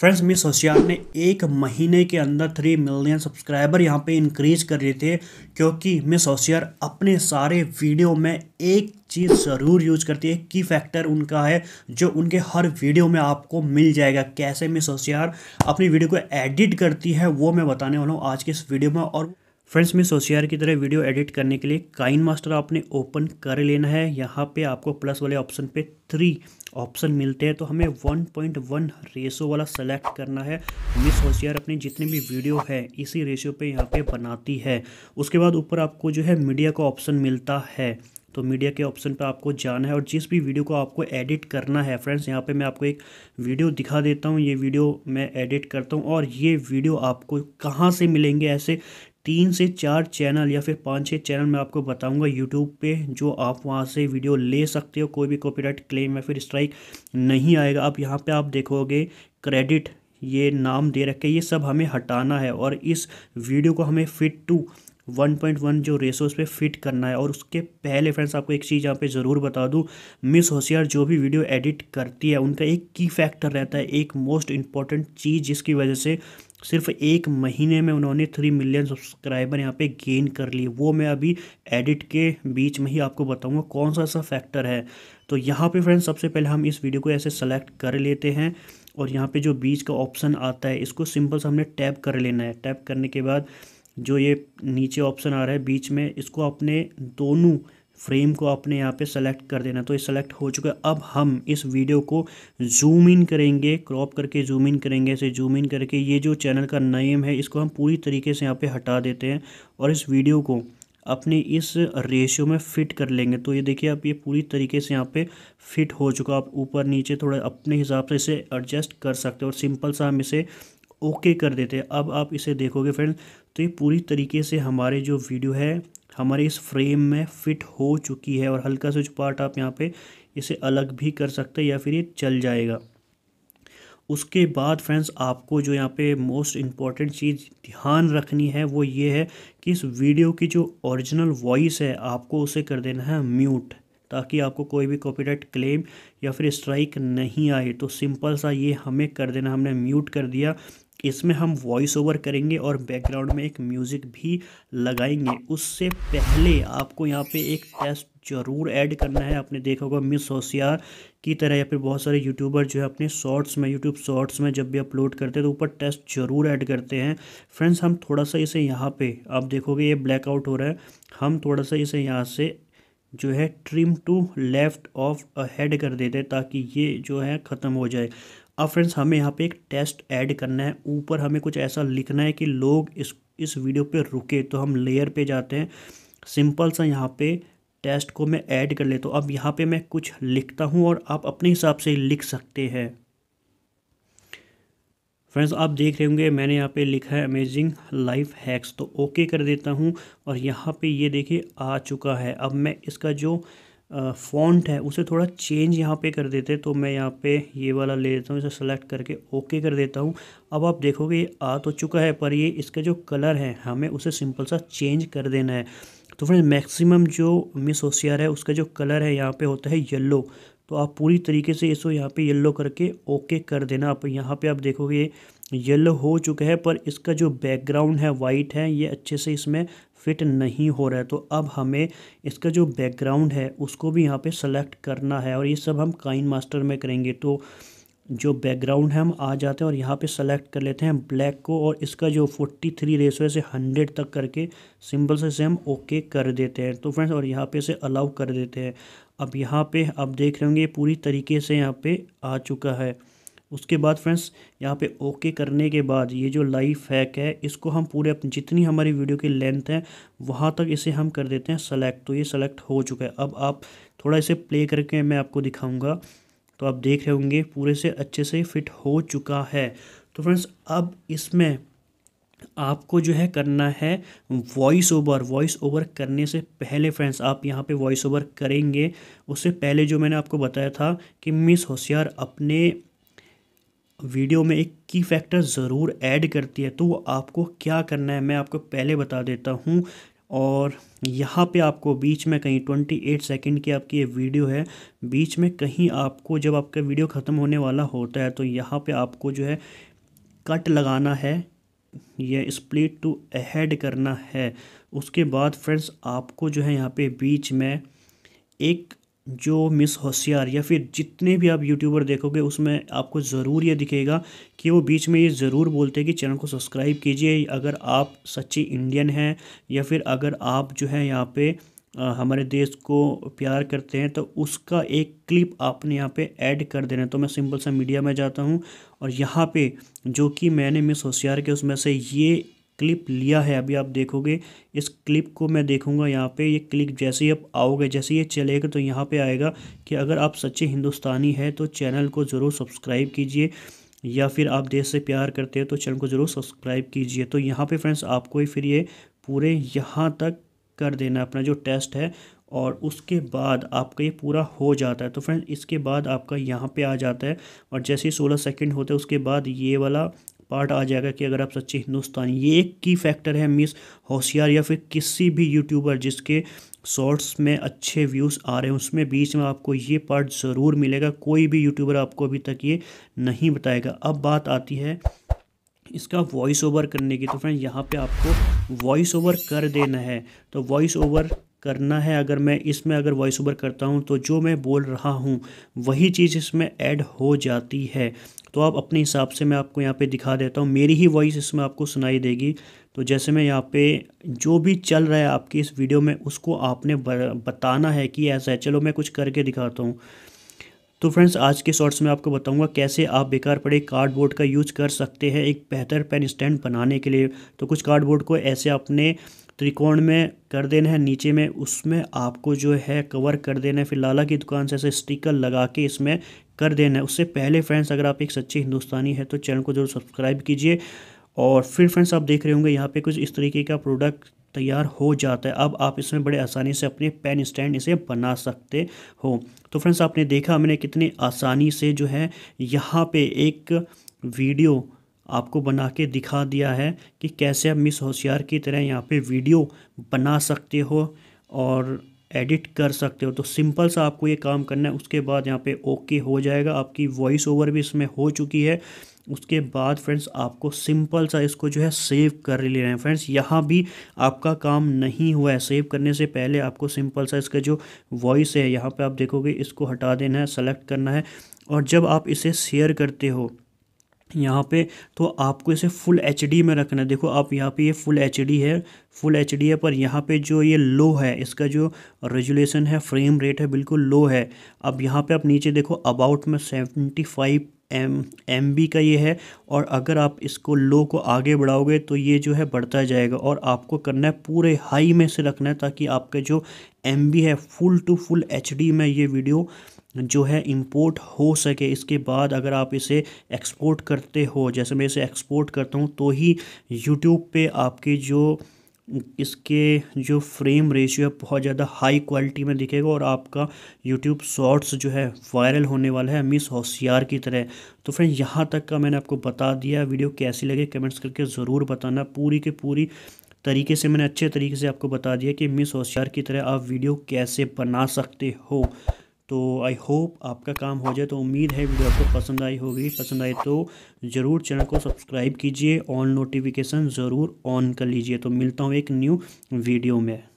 friends miss होशियार ने एक महीने के अंदर थ्री मिलियन सब्सक्राइबर यहाँ पे इंक्रीज कर रहे थे क्योंकि मिस होशियार अपने सारे वीडियो में एक चीज़ ज़रूर यूज करती है की फैक्टर उनका है जो उनके हर वीडियो में आपको मिल जाएगा कैसे मिस होशियार अपनी वीडियो को एडिट करती है वो मैं बताने वाला हूँ आज के इस वीडियो में और फ्रेंड्स मिस सोशियर की तरह वीडियो एडिट करने के लिए काइन मास्टर आपने ओपन कर लेना है यहाँ पे आपको प्लस वाले ऑप्शन पे थ्री ऑप्शन मिलते हैं तो हमें 1.1 रेशो वाला सेलेक्ट करना है मिस होशियार अपनी जितनी भी वीडियो है इसी रेशियो पे यहाँ पे बनाती है उसके बाद ऊपर आपको जो है मीडिया का ऑप्शन मिलता है तो मीडिया के ऑप्शन पर आपको जाना है और जिस भी वीडियो को आपको एडिट करना है फ्रेंड्स यहाँ पे मैं आपको एक वीडियो दिखा देता हूँ ये वीडियो मैं एडिट करता हूँ और ये वीडियो आपको कहाँ से मिलेंगे ऐसे तीन से चार चैनल या फिर पाँच छः चैनल मैं आपको बताऊंगा यूट्यूब पे जो आप वहाँ से वीडियो ले सकते हो कोई भी कॉपीराइट क्लेम या फिर स्ट्राइक नहीं आएगा अब यहाँ पे आप देखोगे क्रेडिट ये नाम दे रखे ये सब हमें हटाना है और इस वीडियो को हमें फिट टू 1.1 जो रेसोस पे फिट करना है और उसके पहले फ्रेंड्स आपको एक चीज़ यहाँ पे ज़रूर बता दूँ मिस होशियार जो भी वीडियो एडिट करती है उनका एक की फैक्टर रहता है एक मोस्ट इंपॉर्टेंट चीज़ जिसकी वजह से सिर्फ एक महीने में उन्होंने थ्री मिलियन सब्सक्राइबर यहाँ पे गेन कर लिए वो मैं अभी एडिट के बीच में ही आपको बताऊंगा कौन सा ऐसा फैक्टर है तो यहाँ पे फ्रेंड्स सबसे पहले हम इस वीडियो को ऐसे सेलेक्ट कर लेते हैं और यहाँ पे जो बीच का ऑप्शन आता है इसको सिंपल से हमने टैप कर लेना है टैप करने के बाद जो ये नीचे ऑप्शन आ रहा है बीच में इसको अपने दोनों फ्रेम को आपने यहाँ पे सेलेक्ट कर देना तो ये सेलेक्ट हो चुका है अब हम इस वीडियो को जूम इन करेंगे क्रॉप करके जूम इन करेंगे इसे जूम इन करके ये जो चैनल का नेम है इसको हम पूरी तरीके से यहाँ पे हटा देते हैं और इस वीडियो को अपने इस रेशियो में फ़िट कर लेंगे तो ये देखिए आप ये पूरी तरीके से यहाँ पे फिट हो चुका आप ऊपर नीचे थोड़ा अपने हिसाब से इसे एडजस्ट कर सकते हो और सिंपल सा हम इसे ओके कर देते हैं अब आप इसे देखोगे फ्रेंड्स तो ये पूरी तरीके से हमारे जो वीडियो है हमारे इस फ्रेम में फिट हो चुकी है और हल्का सा जो पार्ट आप यहाँ पे इसे अलग भी कर सकते हैं या फिर ये चल जाएगा उसके बाद फ्रेंड्स आपको जो यहाँ पे मोस्ट इम्पॉर्टेंट चीज़ ध्यान रखनी है वो ये है कि इस वीडियो की जो ओरिजिनल वॉइस है आपको उसे कर देना है म्यूट ताकि आपको कोई भी कॉपीराइट क्लेम या फिर स्ट्राइक नहीं आए तो सिंपल सा ये हमें कर देना हमने म्यूट कर दिया इसमें हम वॉइस ओवर करेंगे और बैकग्राउंड में एक म्यूज़िक भी लगाएंगे उससे पहले आपको यहाँ पे एक टेस्ट ज़रूर ऐड करना है आपने देखा होगा मिस होशियार की तरह या फिर बहुत सारे यूट्यूबर जो है अपने शॉर्ट्स में यूट्यूब शॉर्ट्स में जब भी अपलोड करते हैं तो ऊपर टेस्ट ज़रूर ऐड करते हैं फ्रेंड्स हम थोड़ा सा इसे यहाँ पर आप देखोगे ये ब्लैकआउट हो रहा है हम थोड़ा सा इसे यहाँ से जो है trim to left of head कर देते हैं ताकि ये जो है ख़त्म हो जाए अब फ्रेंड्स हमें यहाँ पे एक टेस्ट ऐड करना है ऊपर हमें कुछ ऐसा लिखना है कि लोग इस इस वीडियो पे रुके तो हम लेयर पे जाते हैं सिंपल सा यहाँ पे टेस्ट को मैं ऐड कर लेता तो अब यहाँ पे मैं कुछ लिखता हूँ और आप अपने हिसाब से लिख सकते हैं फ्रेंड्स आप देख रहे होंगे मैंने यहाँ पे लिखा है अमेजिंग लाइफ हैक्स तो ओके कर देता हूँ और यहाँ पे ये देखिए आ चुका है अब मैं इसका जो फ़ॉन्ट है उसे थोड़ा चेंज यहाँ पे कर देते तो मैं यहाँ पे ये वाला ले लेता हूँ इसे सेलेक्ट करके ओके कर देता हूँ अब आप देखोगे ये आ तो चुका है पर ये इसका जो कलर है हमें उसे सिंपल सा चेंज कर देना है तो फ्रेंड मैक्सिमम जो मिस होशियार है उसका जो कलर है यहाँ पे होता है येल्लो तो आप पूरी तरीके से इसको यहाँ पे येल्लो करके ओके कर देना आप यहाँ पे आप देखोगे येलो हो चुका है पर इसका जो बैकग्राउंड है वाइट है ये अच्छे से इसमें फिट नहीं हो रहा है तो अब हमें इसका जो बैकग्राउंड है उसको भी यहाँ पे सेलेक्ट करना है और ये सब हम काइन मास्टर में करेंगे तो जो बैकग्राउंड है हम आ जाते हैं और यहाँ पे सेलेक्ट कर लेते हैं ब्लैक को और इसका जो 43 थ्री रेसो है से हंड्रेड तक करके सिंबल से से हम ओके कर देते हैं तो फ्रेंड्स और यहाँ पे से अलाउ कर देते हैं अब यहाँ पे आप देख रहे होंगे पूरी तरीके से यहाँ पे आ चुका है उसके बाद फ्रेंड्स यहाँ पे ओके करने के बाद ये जो लाइफ हैक है इसको हम पूरे अपनी जितनी हमारी वीडियो की लेंथ है वहाँ तक इसे हम कर देते हैं सेलेक्ट तो ये सेलेक्ट हो चुका है अब आप थोड़ा इसे प्ले करके मैं आपको दिखाऊँगा तो आप देख रहे होंगे पूरे से अच्छे से फिट हो चुका है तो फ्रेंड्स अब इसमें आपको जो है करना है वॉइस ओवर वॉइस ओवर करने से पहले फ्रेंड्स आप यहाँ पे वॉइस ओवर करेंगे उससे पहले जो मैंने आपको बताया था कि मिस होशियार अपने वीडियो में एक की फैक्टर ज़रूर ऐड करती है तो वो आपको क्या करना है मैं आपको पहले बता देता हूँ और यहाँ पे आपको बीच में कहीं ट्वेंटी एट सेकेंड की आपकी ये वीडियो है बीच में कहीं आपको जब आपका वीडियो ख़त्म होने वाला होता है तो यहाँ पे आपको जो है कट लगाना है या स्प्लिट टू एड करना है उसके बाद फ्रेंड्स आपको जो है यहाँ पे बीच में एक जो मिस होशियार या फिर जितने भी आप यूट्यूबर देखोगे उसमें आपको ज़रूर ये दिखेगा कि वो बीच में ये ज़रूर बोलते हैं कि चैनल को सब्सक्राइब कीजिए अगर आप सच्ची इंडियन हैं या फिर अगर आप जो है यहाँ पे हमारे देश को प्यार करते हैं तो उसका एक क्लिप आपने यहाँ पे ऐड कर देना है तो मैं सिंपल सा मीडिया में जाता हूँ और यहाँ पे जो कि मैंने मिस होशियार के उसमें से ये क्लिप लिया है अभी आप देखोगे इस क्लिप को मैं देखूंगा यहाँ पे ये क्लिक जैसे ही आप आओगे जैसे ये चलेगा तो यहाँ पे आएगा कि अगर आप सच्चे हिंदुस्तानी हैं तो चैनल को ज़रूर सब्सक्राइब कीजिए या फिर आप देश से प्यार करते हो तो चैनल को ज़रूर सब्सक्राइब कीजिए तो यहाँ पर फ्रेंड्स आपको ही फिर ये पूरे यहाँ तक कर देना अपना जो टेस्ट है और उसके बाद आपका ये पूरा हो जाता है तो फ्रेंड्स इसके बाद आपका यहाँ पे आ जाता है और जैसे ही सोलह सेकेंड होते हैं उसके बाद ये वाला पार्ट आ जाएगा कि अगर आप सच्चे हिंदुस्तानी ये एक की फैक्टर है मिस होशियार या फिर किसी भी यूट्यूबर जिसके शॉर्ट्स में अच्छे व्यूज़ आ रहे हैं उसमें बीच में आपको ये पार्ट ज़रूर मिलेगा कोई भी यूट्यूबर आपको अभी तक ये नहीं बताएगा अब बात आती है इसका वॉइस ओवर करने की तो फ्रेंड यहाँ पे आपको वॉइस ओवर कर देना है तो वॉइस ओवर करना है अगर मैं इसमें अगर वॉइस ओवर करता हूँ तो जो मैं बोल रहा हूँ वही चीज़ इसमें ऐड हो जाती है तो आप अपने हिसाब से मैं आपको यहाँ पे दिखा देता हूँ मेरी ही वॉइस इसमें आपको सुनाई देगी तो जैसे मैं यहाँ पे जो भी चल रहा है आपकी इस वीडियो में उसको आपने बताना है कि ऐसा है चलो मैं कुछ करके दिखाता हूँ तो फ्रेंड्स आज के शॉर्ट्स में आपको बताऊंगा कैसे आप बेकार पड़े कार्डबोर्ड का यूज कर सकते हैं एक बेहतर पेन स्टैंड बनाने के लिए तो कुछ कार्डबोर्ड को ऐसे आपने त्रिकोण में कर देना है नीचे में उसमें आपको जो है कवर कर देना है फिर लाला की दुकान से ऐसे स्टिकर लगा के इसमें कर देना है उससे पहले फ्रेंड्स अगर आप एक सच्चे हिंदुस्तानी है तो चैनल को जरूर सब्सक्राइब कीजिए और फिर फ्रेंड्स आप देख रहे होंगे यहाँ पे कुछ इस तरीके का प्रोडक्ट तैयार हो जाता है अब आप इसमें बड़े आसानी से अपने पेन स्टैंड इसे बना सकते हो तो फ्रेंड्स आपने देखा मैंने कितनी आसानी से जो है यहाँ पे एक वीडियो आपको बना के दिखा दिया है कि कैसे आप मिस होशियार की तरह यहाँ पे वीडियो बना सकते हो और एडिट कर सकते हो तो सिंपल सा आपको ये काम करना है उसके बाद यहाँ पे ओके हो जाएगा आपकी वॉइस ओवर भी इसमें हो चुकी है उसके बाद फ्रेंड्स आपको सिंपल सा इसको जो है सेव कर ले रहे हैं फ्रेंड्स यहाँ भी आपका काम नहीं हुआ है सेव करने से पहले आपको सिंपल सा इसका जो वॉइस है यहाँ पे आप देखोगे इसको हटा देना है सेलेक्ट करना है और जब आप इसे शेयर करते हो यहाँ पे तो आपको इसे फुल एच में रखना है देखो आप यहाँ पे ये फुल एच है फुल एच है पर यहाँ पे जो ये लो है इसका जो रेजुलेशन है फ्रेम रेट है बिल्कुल लो है अब यहाँ पे आप नीचे देखो अबाउट में seventy five M M B का ये है और अगर आप इसको लो को आगे बढ़ाओगे तो ये जो है बढ़ता जाएगा और आपको करना है पूरे हाई में से रखना है ताकि आपका जो एम बी है फुल टू फुल एच में ये वीडियो जो है इंपोर्ट हो सके इसके बाद अगर आप इसे एक्सपोर्ट करते हो जैसे मैं इसे एक्सपोर्ट करता हूँ तो ही यूट्यूब पे आपके जो इसके जो फ्रेम रेशियो है बहुत ज़्यादा हाई क्वालिटी में दिखेगा और आपका यूट्यूब शॉर्ट्स जो है वायरल होने वाला है मिस होशियार की तरह तो फ्रेंड यहाँ तक का मैंने आपको बता दिया वीडियो कैसी लगे कमेंट्स करके ज़रूर बताना पूरी के पूरी तरीके से मैंने अच्छे तरीके से आपको बता दिया कि मिस होशियार की तरह आप वीडियो कैसे बना सकते हो तो आई होप आपका काम हो जाए तो उम्मीद है वीडियो आपको पसंद आई होगी पसंद आई तो ज़रूर चैनल को सब्सक्राइब कीजिए ऑन नोटिफिकेशन ज़रूर ऑन कर लीजिए तो मिलता हूँ एक न्यू वीडियो में